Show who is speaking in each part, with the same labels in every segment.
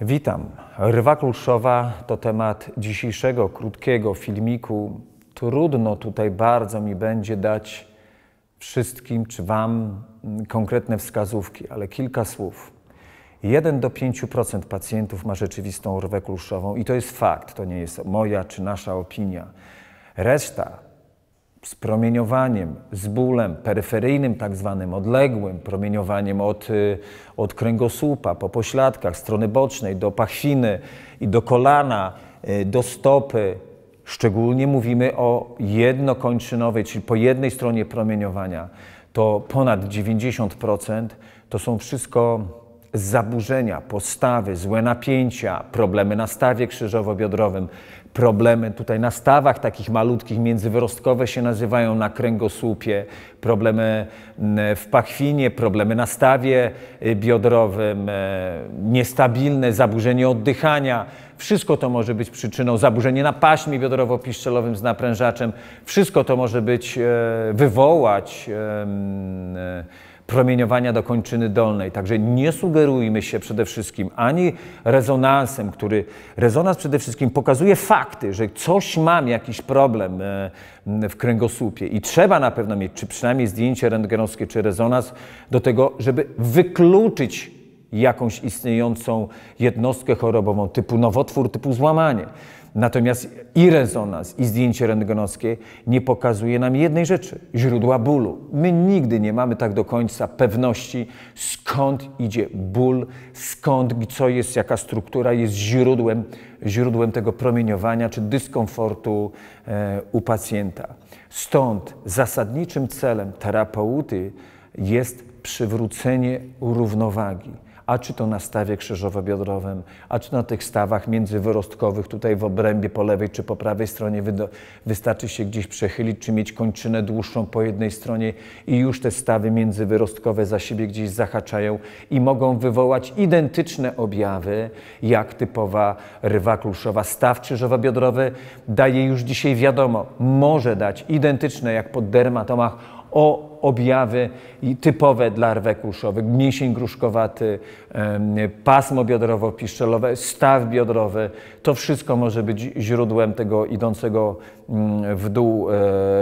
Speaker 1: Witam. Rwa kluszowa to temat dzisiejszego krótkiego filmiku. Trudno tutaj bardzo mi będzie dać wszystkim czy Wam konkretne wskazówki, ale kilka słów. 1 do 5% pacjentów ma rzeczywistą rwę kluszową i to jest fakt, to nie jest moja czy nasza opinia. Reszta z promieniowaniem, z bólem peryferyjnym, tak zwanym odległym, promieniowaniem od, y, od kręgosłupa, po pośladkach, strony bocznej, do pachwiny i do kolana, y, do stopy. Szczególnie mówimy o jednokończynowej, czyli po jednej stronie promieniowania. To ponad 90% to są wszystko zaburzenia, postawy, złe napięcia, problemy na stawie krzyżowo-biodrowym, problemy tutaj na stawach takich malutkich, międzywyrostkowe się nazywają na kręgosłupie, problemy mm, w pachwinie, problemy na stawie y, biodrowym, y, niestabilne, zaburzenie oddychania. Wszystko to może być przyczyną zaburzenie na paśmie biodrowo-piszczelowym z naprężaczem. Wszystko to może być, y, wywołać promieniowania do kończyny dolnej. Także nie sugerujmy się przede wszystkim ani rezonansem, który rezonans przede wszystkim pokazuje fakt, fakty, że coś mam, jakiś problem e, w kręgosłupie i trzeba na pewno mieć, czy przynajmniej zdjęcie rentgenowskie, czy rezonans do tego, żeby wykluczyć jakąś istniejącą jednostkę chorobową typu nowotwór, typu złamanie. Natomiast i rezonans, i zdjęcie rentgenowskie nie pokazuje nam jednej rzeczy źródła bólu. My nigdy nie mamy tak do końca pewności, skąd idzie ból, skąd, co jest, jaka struktura jest źródłem, źródłem tego promieniowania czy dyskomfortu e, u pacjenta. Stąd zasadniczym celem terapeuty jest przywrócenie równowagi a czy to na stawie krzyżowo-biodrowym, a czy na tych stawach międzywyrostkowych, tutaj w obrębie po lewej czy po prawej stronie wystarczy się gdzieś przechylić, czy mieć kończynę dłuższą po jednej stronie i już te stawy międzywyrostkowe za siebie gdzieś zahaczają i mogą wywołać identyczne objawy, jak typowa rywa kluszowa. Staw krzyżowo-biodrowy daje już dzisiaj wiadomo, może dać identyczne jak po dermatomach o objawy typowe dla rwek uszowych. Mięsień gruszkowaty, pasmo biodrowo-piszczelowe, staw biodrowy. To wszystko może być źródłem tego idącego mm, w dół e,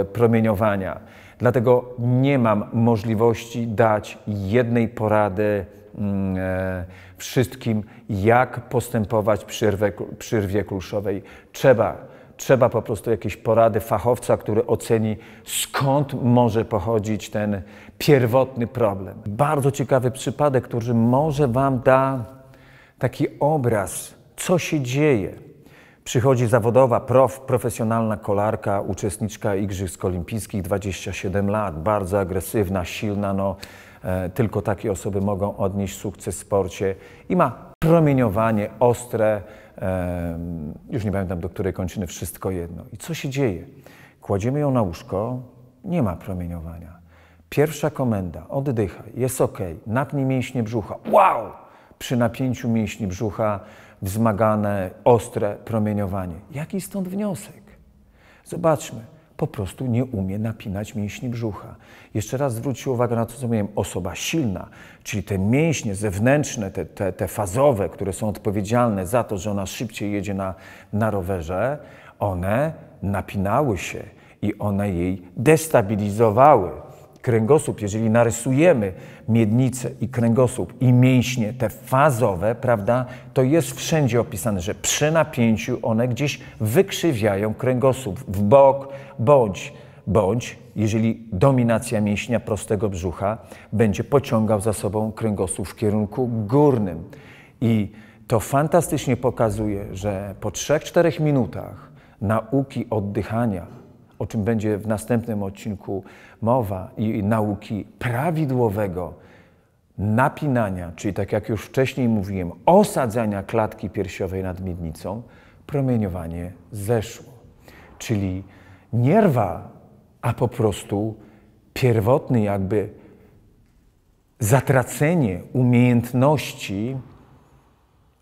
Speaker 1: promieniowania. Dlatego nie mam możliwości dać jednej porady mm, e, wszystkim, jak postępować przy rwie, przy rwie kluszowej. Trzeba Trzeba po prostu jakiejś porady fachowca, który oceni, skąd może pochodzić ten pierwotny problem. Bardzo ciekawy przypadek, który może Wam da taki obraz, co się dzieje. Przychodzi zawodowa prof, profesjonalna kolarka, uczestniczka Igrzysk Olimpijskich, 27 lat, bardzo agresywna, silna. No, e, tylko takie osoby mogą odnieść sukces w sporcie i ma promieniowanie ostre, już nie pamiętam do której kończyny, wszystko jedno. I co się dzieje? Kładziemy ją na łóżko, nie ma promieniowania. Pierwsza komenda, oddychaj, jest ok, napnij mięśnie brzucha. Wow! Przy napięciu mięśni brzucha wzmagane, ostre promieniowanie. Jaki stąd wniosek? Zobaczmy po prostu nie umie napinać mięśni brzucha. Jeszcze raz zwróćcie uwagę na to, co mówiłem. Osoba silna, czyli te mięśnie zewnętrzne, te, te, te fazowe, które są odpowiedzialne za to, że ona szybciej jedzie na, na rowerze, one napinały się i one jej destabilizowały kręgosłup, jeżeli narysujemy miednicę i kręgosłup i mięśnie te fazowe, prawda, to jest wszędzie opisane, że przy napięciu one gdzieś wykrzywiają kręgosłup w bok bądź bądź jeżeli dominacja mięśnia prostego brzucha będzie pociągał za sobą kręgosłup w kierunku górnym. I to fantastycznie pokazuje, że po 3-4 minutach nauki oddychania o czym będzie w następnym odcinku mowa, i nauki prawidłowego napinania, czyli tak jak już wcześniej mówiłem, osadzania klatki piersiowej nad miednicą, promieniowanie zeszło. Czyli nie a po prostu pierwotny jakby zatracenie umiejętności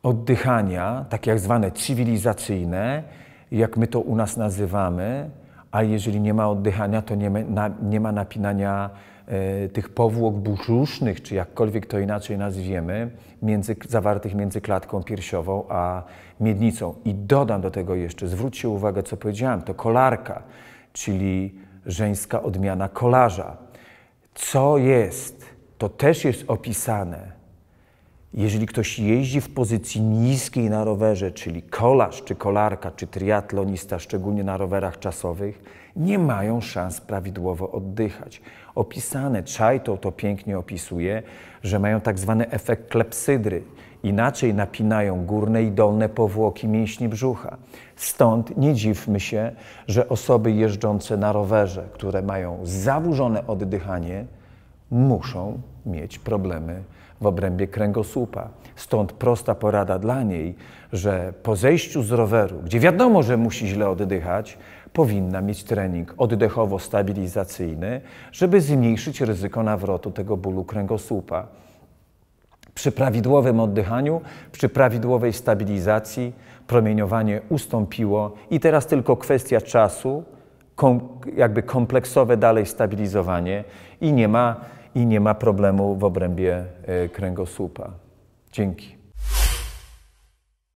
Speaker 1: oddychania, tak jak zwane cywilizacyjne, jak my to u nas nazywamy, a jeżeli nie ma oddychania, to nie ma, na, nie ma napinania e, tych powłok brzusznych, czy jakkolwiek to inaczej nazwiemy, między, zawartych między klatką piersiową a miednicą. I dodam do tego jeszcze, zwróćcie uwagę, co powiedziałem, to kolarka, czyli żeńska odmiana kolarza. Co jest, to też jest opisane jeżeli ktoś jeździ w pozycji niskiej na rowerze, czyli kolarz, czy kolarka, czy triatlonista, szczególnie na rowerach czasowych, nie mają szans prawidłowo oddychać. Opisane, Czajto to pięknie opisuje, że mają tak zwany efekt klepsydry. Inaczej napinają górne i dolne powłoki mięśni brzucha. Stąd nie dziwmy się, że osoby jeżdżące na rowerze, które mają zaburzone oddychanie, muszą mieć problemy w obrębie kręgosłupa. Stąd prosta porada dla niej, że po zejściu z roweru, gdzie wiadomo, że musi źle oddychać, powinna mieć trening oddechowo-stabilizacyjny, żeby zmniejszyć ryzyko nawrotu tego bólu kręgosłupa. Przy prawidłowym oddychaniu, przy prawidłowej stabilizacji promieniowanie ustąpiło i teraz tylko kwestia czasu, kom, jakby kompleksowe dalej stabilizowanie i nie ma i nie ma problemu w obrębie e, kręgosłupa. Dzięki.